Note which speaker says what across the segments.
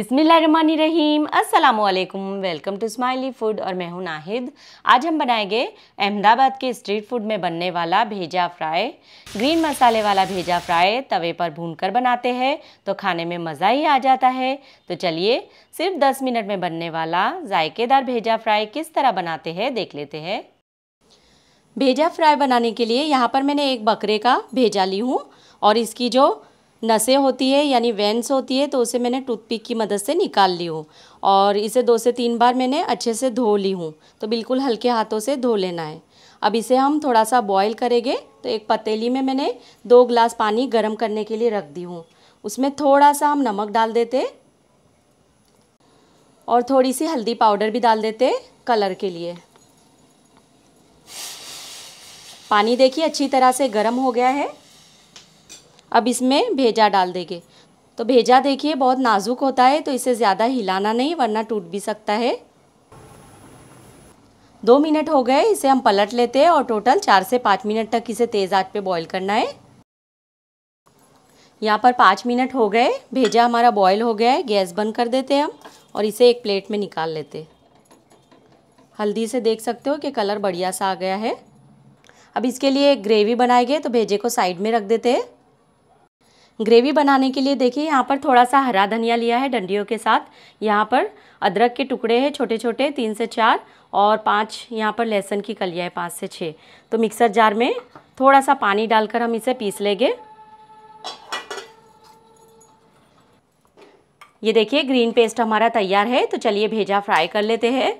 Speaker 1: बिसमीम अस्सलाम welcome to smiley food और मैं हूं नाहिद आज हम बनाएंगे अहमदाबाद के स्ट्रीट फूड में बनने वाला भेजा फ्राई ग्रीन मसाले वाला भेजा फ्राई तवे पर भूनकर बनाते हैं तो खाने में मज़ा ही आ जाता है तो चलिए सिर्फ 10 मिनट में बनने वाला जायकेदार भेजा फ्राई किस तरह बनाते हैं देख लेते हैं भेजा फ्राई बनाने के लिए यहाँ पर मैंने एक बकरे का भेजा ली हूँ और इसकी जो नसें होती है यानी वेंस होती है तो उसे मैंने टूथपिक की मदद से निकाल ली हूँ और इसे दो से तीन बार मैंने अच्छे से धो ली हूँ तो बिल्कुल हल्के हाथों से धो लेना है अब इसे हम थोड़ा सा बॉईल करेंगे तो एक पतीली में मैंने दो ग्लास पानी गर्म करने के लिए रख दी हूँ उसमें थोड़ा सा हम नमक डाल देते और थोड़ी सी हल्दी पाउडर भी डाल देते कलर के लिए पानी देखिए अच्छी तरह से गर्म हो गया है अब इसमें भेजा डाल देंगे तो भेजा देखिए बहुत नाजुक होता है तो इसे ज़्यादा हिलाना नहीं वरना टूट भी सकता है दो मिनट हो गए इसे हम पलट लेते हैं और टोटल चार से पाँच मिनट तक इसे तेज़ आँच पे बॉईल करना है यहाँ पर पाँच मिनट हो गए भेजा हमारा बॉईल हो गया है गैस बंद कर देते हैं हम और इसे एक प्लेट में निकाल लेते हल्दी से देख सकते हो कि कलर बढ़िया सा आ गया है अब इसके लिए ग्रेवी बनाएंगे तो भेजे को साइड में रख देते हैं ग्रेवी बनाने के लिए देखिए यहाँ पर थोड़ा सा हरा धनिया लिया है डंडियों के साथ यहाँ पर अदरक के टुकड़े हैं छोटे छोटे तीन से चार और पाँच यहाँ पर लहसुन की कलिया है पाँच से छः तो मिक्सर जार में थोड़ा सा पानी डालकर हम इसे पीस लेंगे ये देखिए ग्रीन पेस्ट हमारा तैयार है तो चलिए भेजा फ्राई कर लेते हैं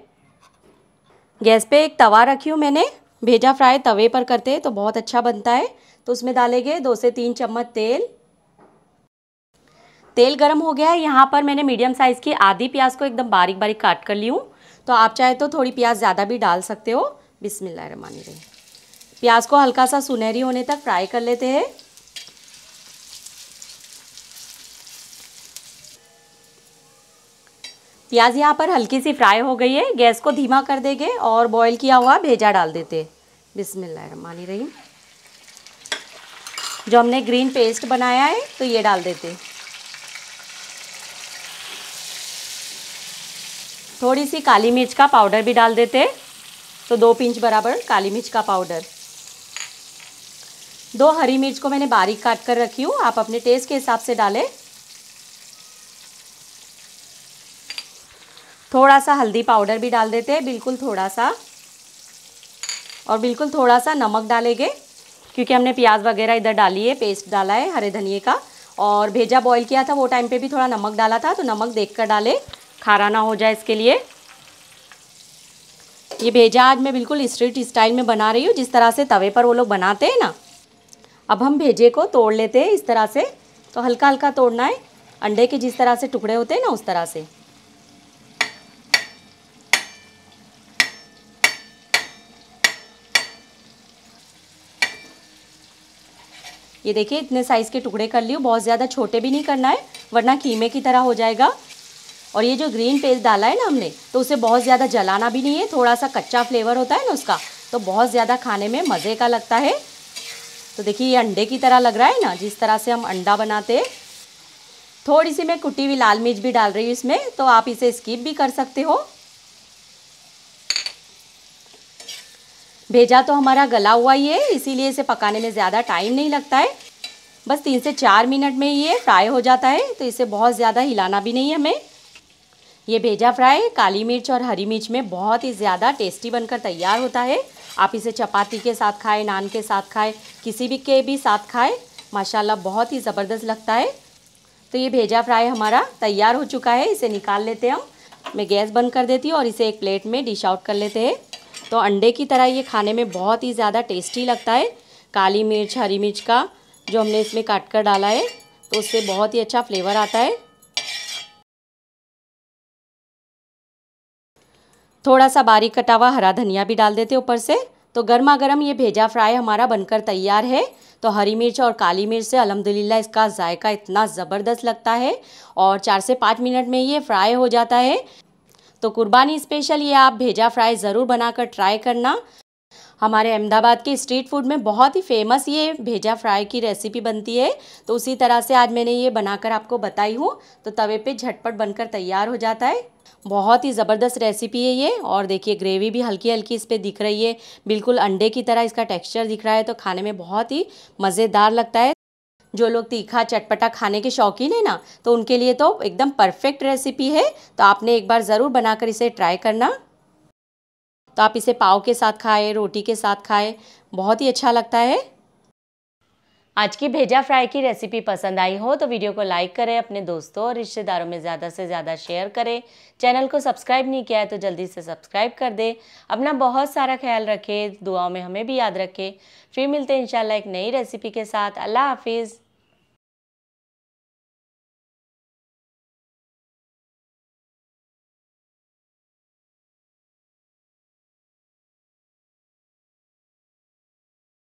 Speaker 1: गैस पे एक तवा रखी हूँ मैंने भेजा फ्राई तवे पर करते हैं तो बहुत अच्छा बनता है तो उसमें डालेंगे दो से तीन चम्मच तेल तेल गर्म हो गया है यहाँ पर मैंने मीडियम साइज़ की आधी प्याज को एकदम बारीक बारीक काट कर ली हूँ तो आप चाहे तो थोड़ी प्याज ज़्यादा भी डाल सकते हो बिस्मिल्लाह रमानी रही प्याज को हल्का सा सुनहरी होने तक फ्राई कर लेते हैं प्याज यहाँ पर हल्की सी फ्राई हो गई है गैस को धीमा कर देंगे और बॉईल किया हुआ भेजा डाल देते रमानी रही जो हमने ग्रीन पेस्ट बनाया है तो ये डाल देते थोड़ी सी काली मिर्च का पाउडर भी डाल देते तो दो पिंच बराबर काली मिर्च का पाउडर दो हरी मिर्च को मैंने बारीक काट कर रखी हूँ आप अपने टेस्ट के हिसाब से डालें थोड़ा सा हल्दी पाउडर भी डाल देते हैं बिल्कुल थोड़ा सा और बिल्कुल थोड़ा सा नमक डालेंगे क्योंकि हमने प्याज वगैरह इधर डाली है पेस्ट डाला है हरे धनिए का और भेजा बॉईल किया था वो टाइम पे भी थोड़ा नमक डाला था तो नमक देख कर डालें खारा ना हो जाए इसके लिए ये भेजा आज मैं बिल्कुल स्ट्रीट स्टाइल में बना रही हूँ जिस तरह से तवे पर वो लोग बनाते हैं ना अब हम भेजे को तोड़ लेते हैं इस तरह से तो हल्का हल्का तोड़ना है अंडे के जिस तरह से टुकड़े होते हैं ना उस तरह से ये देखिए इतने साइज़ के टुकड़े कर लियो बहुत ज़्यादा छोटे भी नहीं करना है वरना कीमे की तरह हो जाएगा और ये जो ग्रीन पेस्ट डाला है ना हमने तो उसे बहुत ज़्यादा जलाना भी नहीं है थोड़ा सा कच्चा फ्लेवर होता है ना उसका तो बहुत ज़्यादा खाने में मज़े का लगता है तो देखिए ये अंडे की तरह लग रहा है ना जिस तरह से हम अंडा बनाते थोड़ी सी मैं कुटी हुई लाल मिर्च भी डाल रही हूँ इसमें तो आप इसे स्किप भी कर सकते हो भेजा तो हमारा गला हुआ ही है इसीलिए इसे पकाने में ज़्यादा टाइम नहीं लगता है बस तीन से चार मिनट में ये फ्राई हो जाता है तो इसे बहुत ज़्यादा हिलाना भी नहीं है हमें ये भेजा फ्राई काली मिर्च और हरी मिर्च में बहुत ही ज़्यादा टेस्टी बनकर तैयार होता है आप इसे चपाती के साथ खाएं नान के साथ खाएं किसी भी के भी साथ खाएं माशाल्लाह बहुत ही ज़बरदस्त लगता है तो ये भेजा फ्राई हमारा तैयार हो चुका है इसे निकाल लेते हैं हम मैं गैस बंद कर देती हूँ और इसे एक प्लेट में डिश आउट कर लेते हैं तो अंडे की तरह ये खाने में बहुत ही ज़्यादा टेस्टी लगता है काली मिर्च हरी मिर्च का जो हमने इसमें काट कर डाला है तो उससे बहुत ही अच्छा फ्लेवर आता है थोड़ा सा बारीक कटा हुआ हरा धनिया भी डाल देते ऊपर से तो गर्मा गर्म ये भेजा फ्राई हमारा बनकर तैयार है तो हरी मिर्च और काली मिर्च से अलहमदिल्ला इसका जायका इतना ज़बरदस्त लगता है और चार से पाँच मिनट में ये फ्राई हो जाता है तो कुर्बानी स्पेशल ये आप भेजा फ्राई ज़रूर बनाकर ट्राई करना हमारे अहमदाबाद के स्ट्रीट फूड में बहुत ही फेमस ये भेजा फ्राई की रेसिपी बनती है तो उसी तरह से आज मैंने ये बनाकर आपको बताई हूँ तो तवे पे झटपट बनकर तैयार हो जाता है बहुत ही ज़बरदस्त रेसिपी है ये और देखिए ग्रेवी भी हल्की हल्की इस पर दिख रही है बिल्कुल अंडे की तरह इसका टेक्स्चर दिख रहा है तो खाने में बहुत ही मज़ेदार लगता है जो लोग तीखा चटपटा खाने के शौकीन है ना तो उनके लिए तो एकदम परफेक्ट रेसिपी है तो आपने एक बार ज़रूर बनाकर इसे ट्राई करना तो आप इसे पाव के साथ खाएं रोटी के साथ खाएँ बहुत ही अच्छा लगता है आज की भेजा फ्राई की रेसिपी पसंद आई हो तो वीडियो को लाइक करें अपने दोस्तों और रिश्तेदारों में ज़्यादा से ज़्यादा शेयर करें चैनल को सब्सक्राइब नहीं किया है तो जल्दी से सब्सक्राइब कर दें अपना बहुत सारा ख्याल रखें दुआओं में हमें भी याद रखें फिर मिलते हैं इंशाल्लाह एक नई रेसिपी के साथ अल्लाह हाफिज़